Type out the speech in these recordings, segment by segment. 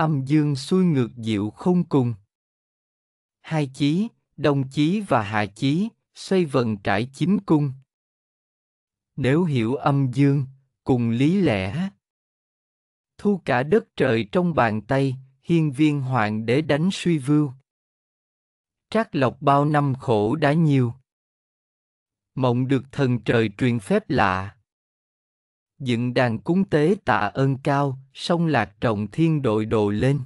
âm dương xuôi ngược diệu không cùng. Hai chí, đồng chí và hạ chí, xoay vần trải chính cung. Nếu hiểu âm dương, cùng lý lẽ. Thu cả đất trời trong bàn tay, hiên viên hoàng để đánh suy vưu. Trác lộc bao năm khổ đã nhiều. Mộng được thần trời truyền phép lạ dựng đàn cúng tế tạ ơn cao, sông lạc trọng thiên đội đồ lên.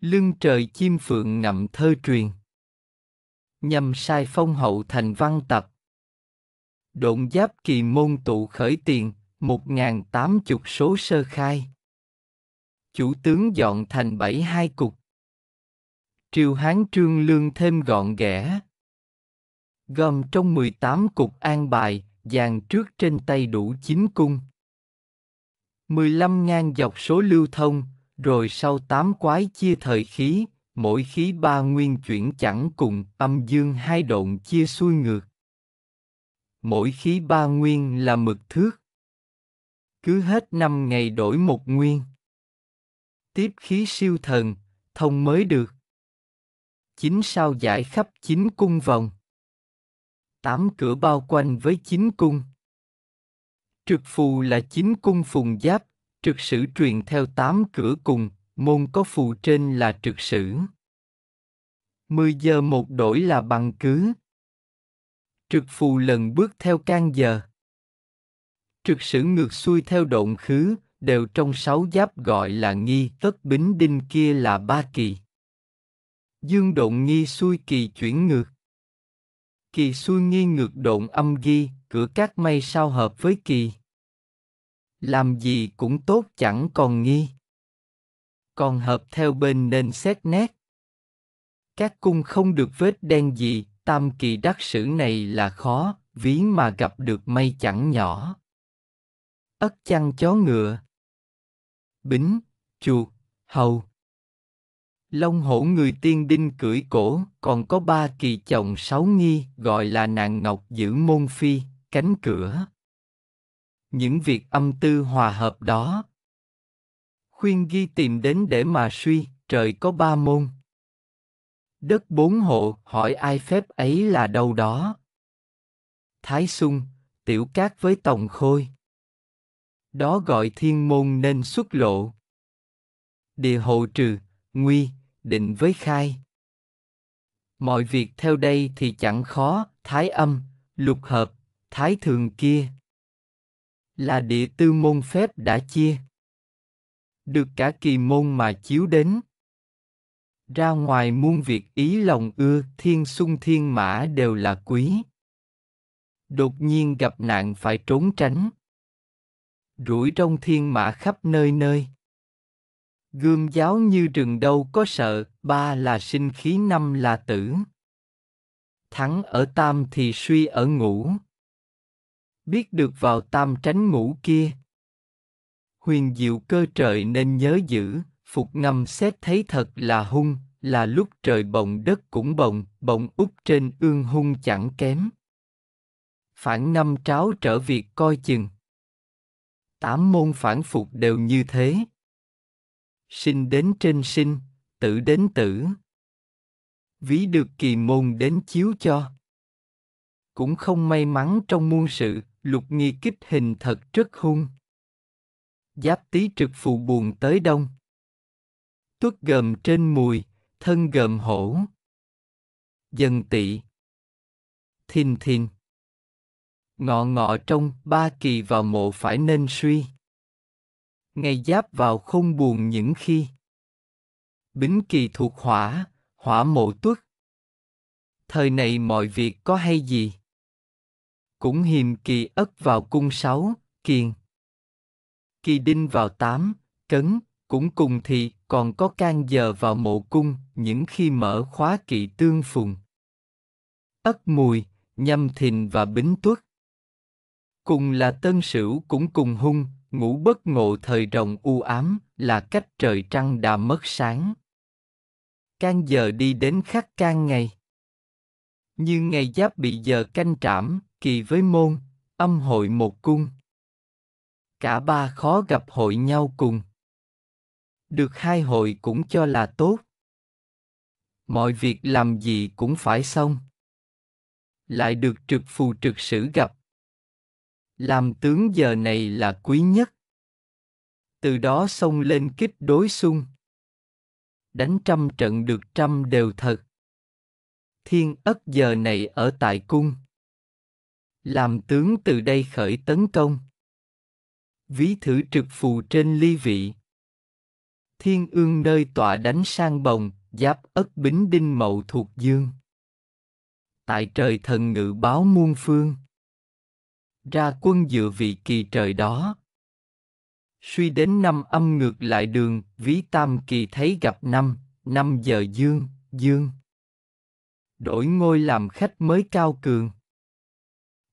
Lưng trời chim phượng ngậm thơ truyền. Nhằm sai phong hậu thành văn tập. Độn giáp kỳ môn tụ khởi tiền, một ngàn tám chục số sơ khai. Chủ tướng dọn thành bảy hai cục. Triều Hán Trương Lương thêm gọn ghẽ. Gồm trong 18 cục an bài, dàn trước trên tay đủ chín cung. 15 ngang dọc số lưu thông, rồi sau tám quái chia thời khí, mỗi khí ba nguyên chuyển chẳng cùng âm dương hai độn chia xuôi ngược. Mỗi khí ba nguyên là mực thước. Cứ hết năm ngày đổi một nguyên. Tiếp khí siêu thần, thông mới được. Chính sao giải khắp chín cung vòng tám cửa bao quanh với chín cung. Trực phù là chín cung phùng giáp, trực sử truyền theo tám cửa cùng, môn có phù trên là trực sử. mười giờ một đổi là bằng cứ. Trực phù lần bước theo can giờ. Trực sử ngược xuôi theo độn khứ, đều trong sáu giáp gọi là nghi tất bính đinh kia là ba kỳ. Dương độn nghi xuôi kỳ chuyển ngược kỳ xuôi nghi ngược độn âm ghi, cửa các mây sao hợp với kỳ. Làm gì cũng tốt chẳng còn nghi. Còn hợp theo bên nên xét nét. Các cung không được vết đen gì, tam kỳ đắc sử này là khó, ví mà gặp được mây chẳng nhỏ. Ất chăn chó ngựa. Bính, chuột, hầu. Long hổ người tiên đinh cưỡi cổ, còn có ba kỳ chồng sáu nghi gọi là nàng ngọc giữ môn phi, cánh cửa. Những việc âm tư hòa hợp đó. Khuyên ghi tìm đến để mà suy, trời có ba môn. Đất bốn hộ, hỏi ai phép ấy là đâu đó. Thái sung, tiểu cát với tòng khôi. Đó gọi thiên môn nên xuất lộ. Địa hộ trừ, nguy, định với khai. Mọi việc theo đây thì chẳng khó, thái âm, lục hợp, thái thường kia. Là địa tư môn phép đã chia. Được cả kỳ môn mà chiếu đến. Ra ngoài muôn việc ý lòng ưa, thiên xung thiên mã đều là quý. Đột nhiên gặp nạn phải trốn tránh rủi trong thiên mã khắp nơi nơi. Gươm giáo như rừng đâu có sợ, ba là sinh khí năm là tử. Thắng ở tam thì suy ở ngũ. Biết được vào tam tránh ngũ kia. Huyền diệu cơ trời nên nhớ giữ, phục ngâm xét thấy thật là hung, là lúc trời bồng đất cũng bồng, bồng úp trên ương hung chẳng kém. Phản năm tráo trở việc coi chừng. Tám môn phản phục đều như thế sinh đến trên sinh, tử đến tử. Ví được kỳ môn đến chiếu cho. Cũng không may mắn trong muôn sự, lục nghi kích hình thật rất hung. Giáp tí trực phụ buồn tới đông. Tuất gầm trên mùi, thân gầm hổ. Dần tị. Thìn thìn. Ngọ ngọ trong ba kỳ vào mộ phải nên suy ngay giáp vào không buồn những khi. Bính kỳ thuộc hỏa, hỏa mộ tuất. Thời này mọi việc có hay gì? Cũng hiềm kỳ ất vào cung sáu, kiền. Kỳ đinh vào tám, cấn, cũng cùng thì còn có can giờ vào mộ cung những khi mở khóa kỵ tương phùng. Ất mùi, nhâm thìn và bính tuất. Cùng là tân sửu cũng cùng hung, ngủ bất ngộ thời rồng u ám là cách trời trăng đã mất sáng can giờ đi đến khắc can ngày như ngày giáp bị giờ canh trảm kỳ với môn âm hội một cung cả ba khó gặp hội nhau cùng được hai hội cũng cho là tốt mọi việc làm gì cũng phải xong lại được trực phù trực sử gặp làm tướng giờ này là quý nhất. Từ đó xông lên kích đối xung. Đánh trăm trận được trăm đều thật. Thiên ất giờ này ở tại cung. Làm tướng từ đây khởi tấn công. Ví thử trực phù trên ly vị. Thiên ương nơi tọa đánh sang bồng, giáp ất bính đinh mậu thuộc dương. Tại trời thần ngự báo muôn phương ra quân dự vị kỳ trời đó. Suy đến năm âm ngược lại đường, ví tam kỳ thấy gặp năm, năm giờ dương, dương. Đổi ngôi làm khách mới cao cường.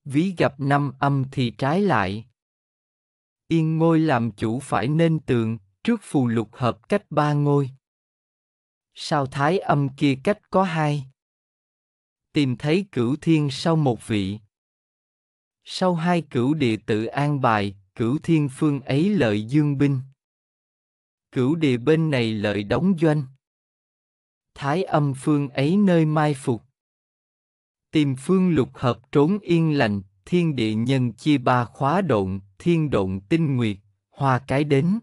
Ví gặp năm âm thì trái lại. Yên ngôi làm chủ phải nên tường, trước phù lục hợp cách ba ngôi. Sao thái âm kia cách có hai. Tìm thấy cửu thiên sau một vị. Sau hai cửu địa tự an bài, cửu thiên phương ấy lợi dương binh. Cửu địa bên này lợi đóng doanh. Thái âm phương ấy nơi mai phục. Tìm phương lục hợp trốn yên lành, thiên địa nhân chia ba khóa độn, thiên độn tinh nguyệt, hoa cái đến.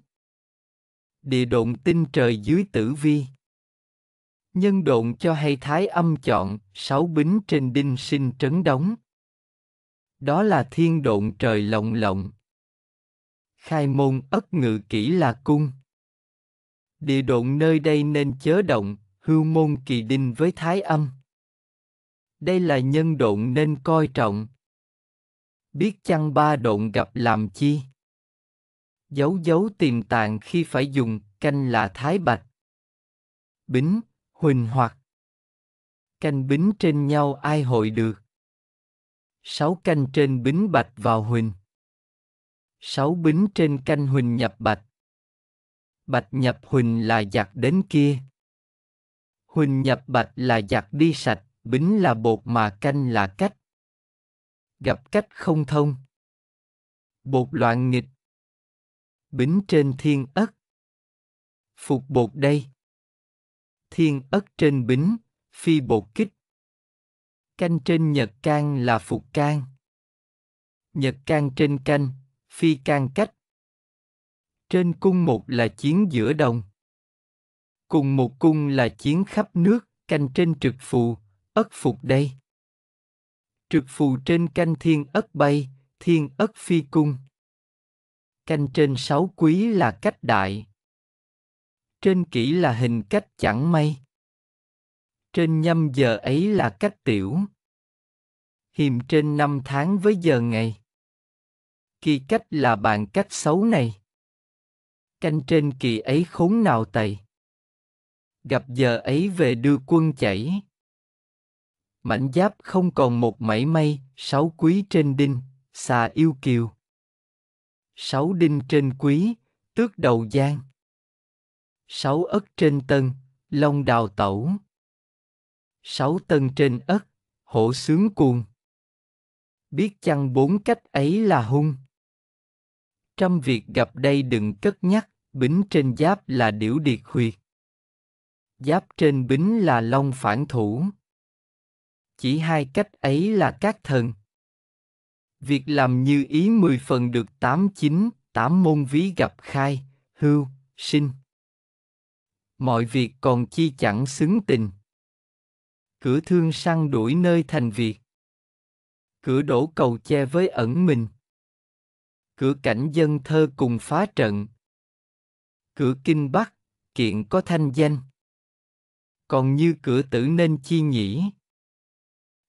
Địa độn tinh trời dưới tử vi. Nhân độn cho hay thái âm chọn, sáu bính trên đinh sinh trấn đóng. Đó là thiên độn trời lộng lộng. Khai môn ất ngự kỹ là cung. Địa độn nơi đây nên chớ động, hưu môn kỳ đinh với thái âm. Đây là nhân độn nên coi trọng. Biết chăng ba độn gặp làm chi? Giấu giấu tiềm tàng khi phải dùng, canh là thái bạch. Bính, huỳnh hoặc. Canh bính trên nhau ai hội được? Sáu canh trên bính bạch vào huỳnh. Sáu bính trên canh huỳnh nhập bạch. Bạch nhập huỳnh là giặc đến kia. Huỳnh nhập bạch là giặc đi sạch, bính là bột mà canh là cách. Gặp cách không thông. Bột loạn nghịch. Bính trên thiên ất. Phục bột đây. Thiên ất trên bính, phi bột kích Canh trên nhật can là phục can. Nhật can trên canh, phi can cách. Trên cung một là chiến giữa đồng. Cùng một cung là chiến khắp nước, canh trên trực phù, ất phục đây. Trực phù trên canh thiên ất bay, thiên ất phi cung. Canh trên sáu quý là cách đại. Trên kỹ là hình cách chẳng may trên nhâm giờ ấy là cách tiểu. Hiềm trên năm tháng với giờ ngày. Kỳ cách là bạn cách xấu này. Canh trên kỳ ấy khốn nào tày. Gặp giờ ấy về đưa quân chảy. Mảnh giáp không còn một mảy may, sáu quý trên đinh, xà yêu kiều. Sáu đinh trên quý, tước đầu giang. Sáu ất trên tân, long đào tẩu sáu tân trên ất, hổ sướng cuồng. Biết chăng bốn cách ấy là hung. Trăm việc gặp đây đừng cất nhắc, bính trên giáp là điểu điệt huyệt. Giáp trên bính là long phản thủ. Chỉ hai cách ấy là các thần. Việc làm như ý mười phần được tám chín, tám môn ví gặp khai, hưu, sinh mọi việc còn chi chẳng xứng tình Cửa thương săn đuổi nơi thành Việt. Cửa đổ cầu che với ẩn mình. Cửa cảnh dân thơ cùng phá trận. Cửa kinh bắc, kiện có thanh danh. Còn như cửa tử nên chi nhỉ?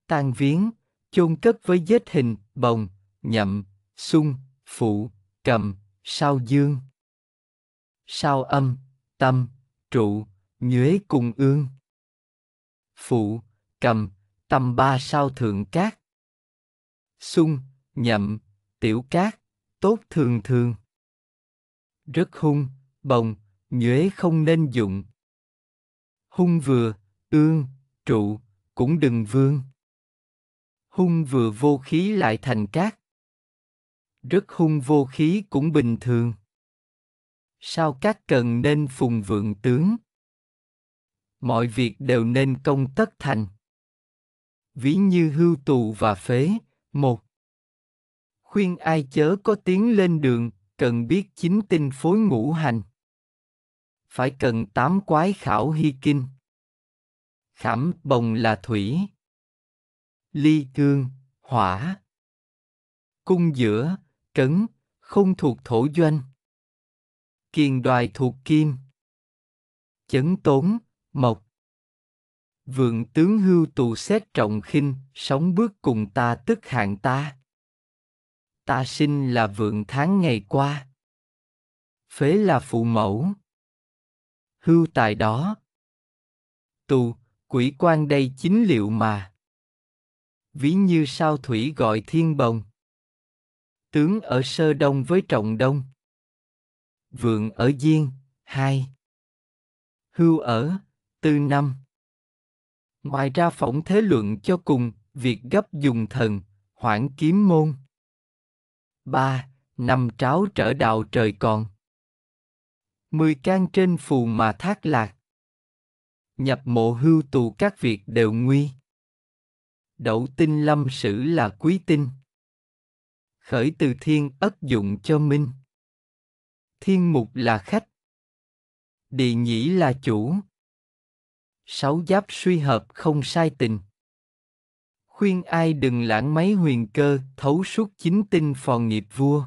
Tan viếng, chôn cất với vết hình, bồng, nhậm, xung phụ, cầm, sao dương. Sao âm, tâm, trụ, nhuế cùng ương phụ, cầm, tầm ba sao thượng cát. Xung, nhậm, tiểu cát, tốt thường thường. Rất hung, bồng, nhuế không nên dụng. Hung vừa, ương, trụ, cũng đừng vương. Hung vừa vô khí lại thành cát. Rất hung vô khí cũng bình thường. Sao cát cần nên phùng vượng tướng? mọi việc đều nên công tất thành. Ví như hưu tù và phế, một. Khuyên ai chớ có tiếng lên đường, cần biết chính tinh phối ngũ hành. Phải cần tám quái khảo hy kinh. Khảm bồng là thủy. Ly cương, hỏa. Cung giữa, trấn, không thuộc thổ doanh. Kiền đoài thuộc kim. Chấn tốn, Mộc Vượng tướng hưu tù xét trọng khinh, sống bước cùng ta tức hạng ta. Ta sinh là vượng tháng ngày qua. Phế là phụ mẫu. Hưu tài đó. Tù, quỷ quan đây chính liệu mà. Ví như sao thủy gọi thiên bồng. Tướng ở sơ đông với trọng đông. Vượng ở diên, hai. Hưu ở, từ năm. Ngoài ra phỏng thế luận cho cùng, việc gấp dùng thần, hoãn kiếm môn. 3. Năm tráo trở đạo trời còn. Mười can trên phù mà thác lạc. Nhập mộ hưu tù các việc đều nguy. Đậu tinh lâm sử là quý tinh. Khởi từ thiên ất dụng cho minh. Thiên mục là khách. Địa nhĩ là chủ sáu giáp suy hợp không sai tình. Khuyên ai đừng lãng mấy huyền cơ, thấu suốt chính tinh phò nghiệp vua.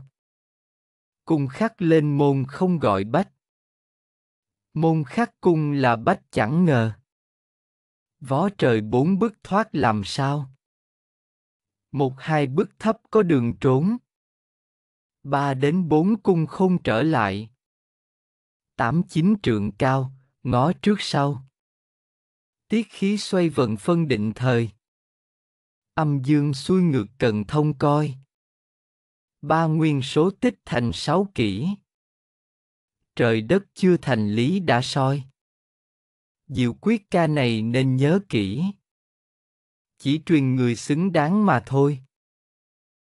Cung khắc lên môn không gọi bách. Môn khắc cung là bách chẳng ngờ. Vó trời bốn bức thoát làm sao? Một hai bức thấp có đường trốn. Ba đến bốn cung không trở lại. Tám chín trượng cao, ngó trước sau tiết khí xoay vận phân định thời âm dương xuôi ngược cần thông coi ba nguyên số tích thành sáu kỷ trời đất chưa thành lý đã soi diệu quyết ca này nên nhớ kỹ chỉ truyền người xứng đáng mà thôi